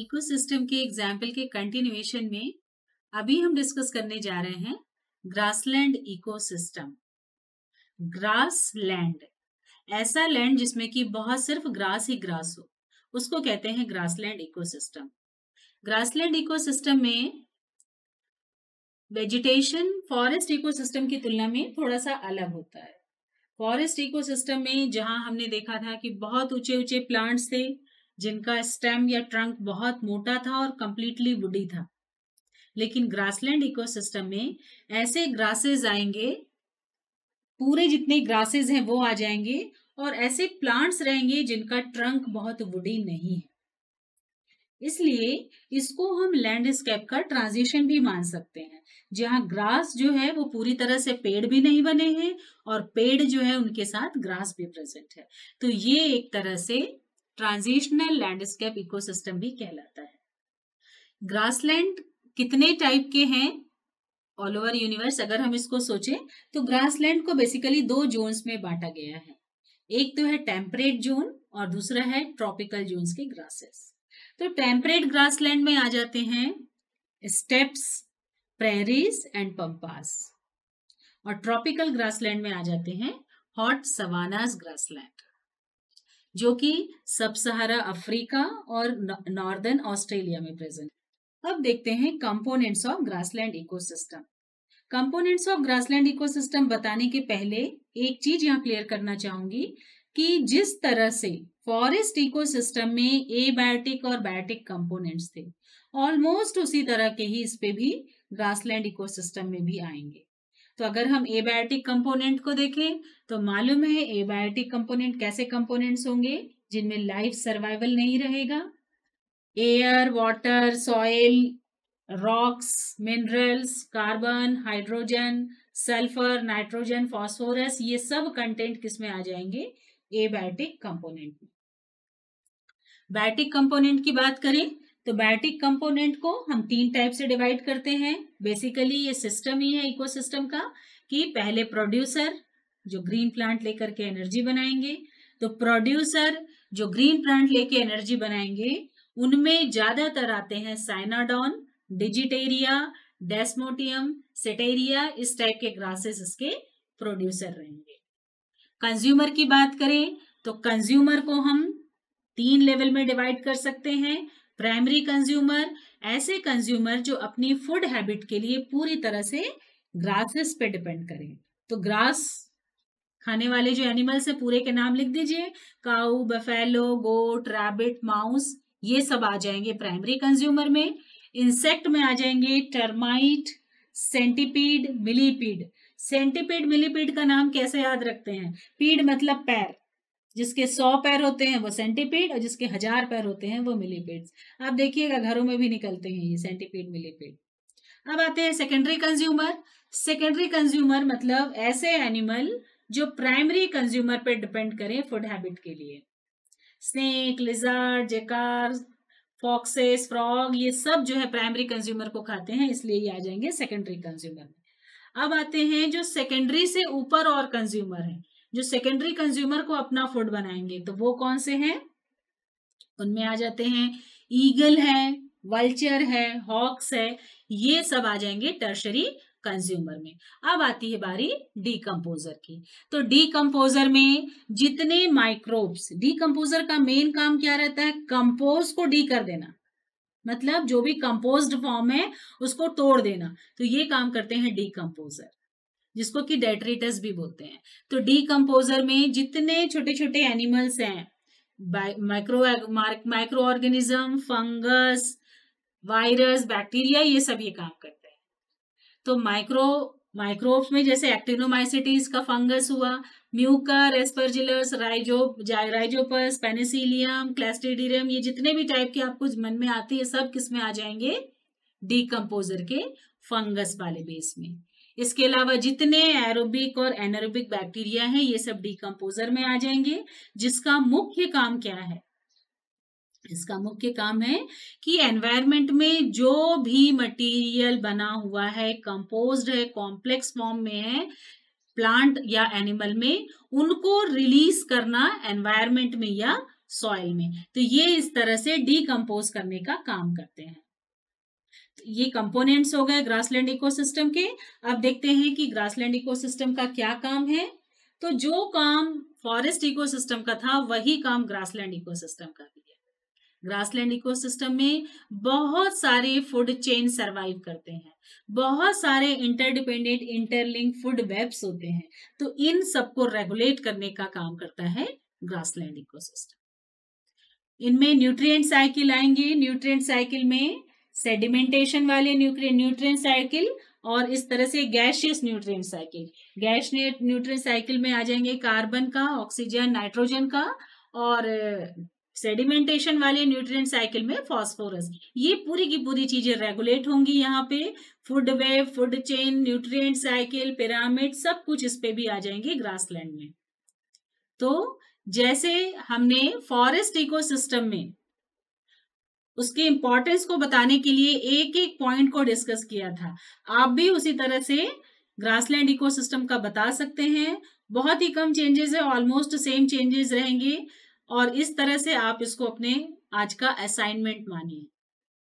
ecosystem के example के continuation में अभी हम डिस्कस करने जा रहे हैं ग्रासलैंड इकोसिस्टम ग्रासलैंड ऐसा लैंड जिसमें कि बहुत सिर्फ ग्रास ही ग्रास हो उसको कहते हैं ग्रासलैंड इकोसिस्टम ग्रासलैंड इकोसिस्टम में वेजिटेशन फॉरेस्ट इकोसिस्टम की तुलना में थोड़ा सा अलग होता है फॉरेस्ट इकोसिस्टम में जहां हमने देखा था कि बहुत ऊंचे ऊंचे प्लांट्स थे जिनका स्टेम या ट्रंक बहुत मोटा था और कंप्लीटली वुडी था लेकिन ग्रासलैंड इकोसिस्टम में ऐसे ग्रासेस आएंगे पूरे जितने ग्रासेस हैं वो आ जाएंगे और ऐसे प्लांट्स रहेंगे जिनका ट्रंक बहुत वुडी नहीं है इसलिए इसको हम लैंडस्केप का ट्रांजिशन भी मान सकते हैं जहाँ ग्रास जो है वो पूरी तरह से पेड़ भी नहीं बने हैं और पेड़ जो है उनके साथ ग्रास भी प्रेजेंट है तो ये एक तरह से ट्रांजिशनल लैंडस्केप इकोसिस्टम भी कहलाता है ग्रासलैंड कितने टाइप के हैं ऑल ओवर यूनिवर्स अगर हम इसको सोचें तो ग्रासलैंड को बेसिकली दो जोन्स में बांटा गया है एक तो है टेम्परेट जोन और दूसरा है ट्रॉपिकल जोन्स के ग्रासेस तो टेम्परेट ग्रासलैंड में आ जाते हैं स्टेप्स प्रेरीज एंड पंपास और ट्रॉपिकल ग्रासलैंड में आ जाते हैं हॉट सवानास ग्रासलैंड जो कि सब सहारा अफ्रीका और नॉर्दर्न ऑस्ट्रेलिया में प्रेजेंट अब देखते हैं components of grassland ecosystem components of grassland ecosystem बताने के पहले एक चीज यहाँ क्लियर करना चाहूंगी कि जिस तरह से फॉरेस्ट इकोसिस्टम में एबायोटिक और बायोटिक कंपोनेंट्स थे ऑलमोस्ट उसी तरह के ही इस पे भी ग्रासलैंड इकोसिस्टम में भी आएंगे तो अगर हम एबायोटिक कंपोनेंट को देखें तो मालूम है एबायोटिक कंपोनेंट कैसे कंपोनेंट्स होंगे जिनमें लाइफ सर्वाइवल नहीं रहेगा air water soil rocks minerals carbon hydrogen sulphur nitrogen phosphorus ये सब कंटेंट किसमें आ जाएंगे एबायोटिक कंपोनेंट में बायोटिक कंपोनेंट की बात करें तो बायोटिक कंपोनेंट को हम तीन टाइप से डिवाइड करते हैं बेसिकली ये सिस्टम ही है इकोसिस्टम का कि पहले प्रोड्यूसर जो ग्रीन प्लांट लेकर के एनर्जी बनाएंगे तो प्रोड्यूसर जो ग्रीन प्लांट लेके एनर्जी बनाएंगे उनमें ज्यादातर आते हैं साइनाडॉन डिजिटेरिया डेस्मोटियम सेटेरिया इस टाइप के ग्रासेस इसके प्रोड्यूसर रहेंगे कंज्यूमर की बात करें तो कंज्यूमर को हम तीन लेवल में डिवाइड कर सकते हैं प्राइमरी कंज्यूमर ऐसे कंज्यूमर जो अपनी फूड हैबिट के लिए पूरी तरह से ग्रासेस पे डिपेंड करें तो ग्रास खाने वाले जो एनिमल्स हैं पूरे के नाम लिख दीजिए cow buffalo goat rabbit mouse ये सब आ जाएंगे प्राइमरी कंज्यूमर में इंसेक्ट में आ जाएंगे termite centipede millipede centipede millipede का नाम कैसे याद रखते हैं पीड मतलब पैर जिसके सौ पैर होते हैं वो सेंटीपीड और जिसके हजार पैर होते हैं वो मिलीपीड्स आप देखिएगा घरों में भी निकलते हैं ये सेंटीपीड मिलीपीड अब आते हैं सेकेंडरी कंज्यूमर सेकेंडरी कंज्यूमर मतलब ऐसे एनिमल जो प्राइमरी कंज्यूमर पर डिपेंड करें फूड हैबिट के लिए snake lizard jackal foxes frog ये सब जो है प्राइमरी कंज्यूमर को खाते हैं इसलिए ये आ जाएंगे सेकेंडरी कंज्यूमर में अब आते हैं जो सेकेंडरी से ऊपर और कंज्यूमर हैं जो सेकेंडरी कंज्यूमर को अपना फूड बनाएंगे तो वो कौन से हैं उनमें आ जाते हैं ईगल है वल्चर है हॉक्स है ये सब आ जाएंगे टर्शरी कंज्यूमर में अब आती है बारी डीकम्पोजर की तो डीकम्पोजर में जितने माइक्रोब्स डीकम्पोजर का मेन काम क्या रहता है कंपोज को डी कर देना मतलब जो भी कंपोज्ड फॉर्म है उसको तोड़ देना तो ये काम करते हैं डीकम्पोजर जिसको कि डेट्रेटस भी बोलते हैं तो डीकम्पोजर में जितने छोटे छोटे एनिमल्स हैं micro microorganism fungus virus bacteria ये सब ये काम करते हैं तो माइक्रो माइक्रोब्स में जैसे एक्टिनोमाइसिटीज का फंगस हुआ mucor aspergillus rhizo rhizopus penicillium clostridium ये जितने भी टाइप के आपको मन में आते हैं सब किस में आ जाएंगे डीकम्पोजर के फंगस वाले बेस में इसके अलावा जितने एरोबिक और एनरोबिक बैक्टीरिया हैं ये सब डीकम्पोजर में आ जाएंगे जिसका मुख्य काम क्या है इसका मुख्य काम है कि एनवायरमेंट में जो भी मटेरियल बना हुआ है कंपोज्ड है कॉम्प्लेक्स फॉर्म में है प्लांट या एनिमल में उनको रिलीज करना एनवायरमेंट में या सॉइल में तो ये इस तरह से डीकम्पोज करने का काम करते हैं ये कंपोनेंट्स हो गए ग्रासलैंड इकोसिस्टम के अब देखते हैं कि ग्रासलैंड इकोसिस्टम का क्या काम है तो जो काम फॉरेस्ट इकोसिस्टम का था वही काम ग्रासलैंड इकोसिस्टम का भी है ग्रासलैंड इकोसिस्टम में बहुत सारे फूड चेन सरवाइव करते हैं बहुत सारे इंटरडिपेंडेंट इंटरलिंक फूड वेब्स होते हैं तो इन सबको रेगुलेट करने का काम करता है ग्रासलैंड इकोसिस्टम इनमें न्यूट्रिएंट साइकिल आएंगे न्यूट्रिएंट साइकिल में सेडिमेंटेशन वाले न्यूट्रिय साइकिल और इस तरह से gaseous nutrient cycle gas nutrient cycle में आ जाएंगे कार्बन का ऑक्सीजन नाइट्रोजन का और सेडिमेंटेशन uh, वाले न्यूट्रिएंट साइकिल में फास्फोरस ये पूरी की पूरी चीजें रेगुलेट होंगी यहाँ पे food web food chain nutrient cycle pyramid सब कुछ इस पे भी आ जाएंगे ग्रास में तो जैसे हमने फॉरेस्ट इकोसिस्टम में उसके इम्पोर्टेंस को बताने के लिए एक एक पॉइंट को डिस्कस किया था आप भी उसी तरह से ग्रासलैंड इकोसिस्टम का बता सकते हैं बहुत ही कम चेंजेस है ऑलमोस्ट सेम चेंजेस रहेंगे और इस तरह से आप इसको अपने आज का असाइनमेंट मानिए